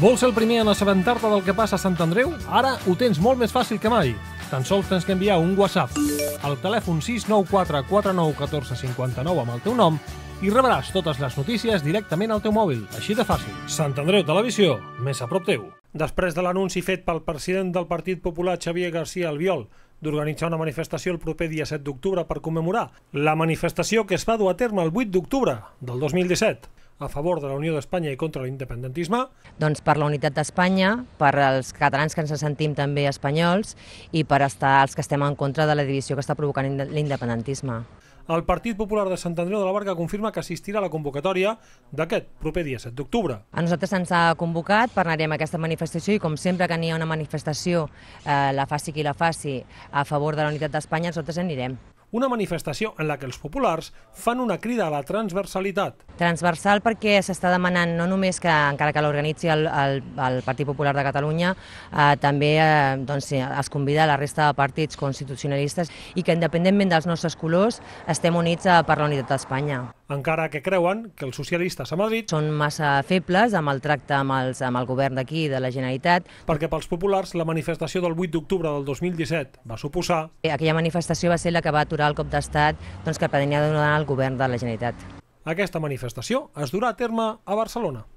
Vols ser el primer en assabentar-te del que passa a Sant Andreu? Ara ho tens molt més fàcil que mai. Tan sols tens que enviar un WhatsApp al telèfon 694 49 14 59 amb el teu nom i rebràs totes les notícies directament al teu mòbil. Així de fàcil. Sant Andreu Televisió, més a prop teu. Després de l'anunci fet pel president del Partit Popular Xavier García Albiol d'organitzar una manifestació el proper dia 7 d'octubre per commemorar la manifestació que es va dur a terme el 8 d'octubre del 2017 a favor de la Unió d'Espanya i contra l'independentisme? Doncs per la unitat d'Espanya, per als catalans que ens sentim també espanyols i per estar els que estem en contra de la divisió que està provocant l'independentisme. El Partit Popular de Sant Andreu de la Barca confirma que assistirà a la convocatòria d'aquest proper dia 7 d'octubre. A nosaltres ens ha convocat parlarem a aquesta manifestació i com sempre que n'hi ha una manifestació, eh, la faci qui la faci, a favor de la unitat d'Espanya, nosaltres anirem una manifestació en la que els populars fan una crida a la transversalitat. Transversal perquè s'està demanant no només que, encara que l'organitzi el, el, el Partit Popular de Catalunya, eh, també eh, doncs, es convida a la resta de partits constitucionalistes i que independentment dels nostres colors estem units eh, per la unitat d'Espanya encara que creuen que els socialistes a Madrid són massa febles amb el tracte amb, els, amb el govern d'aquí de la Generalitat. Perquè pels populars la manifestació del 8 d'octubre del 2017 va suposar... Aquella manifestació va ser la que va aturar el cop d'estat doncs, que pretenia donar el govern de la Generalitat. Aquesta manifestació es durà a terme a Barcelona.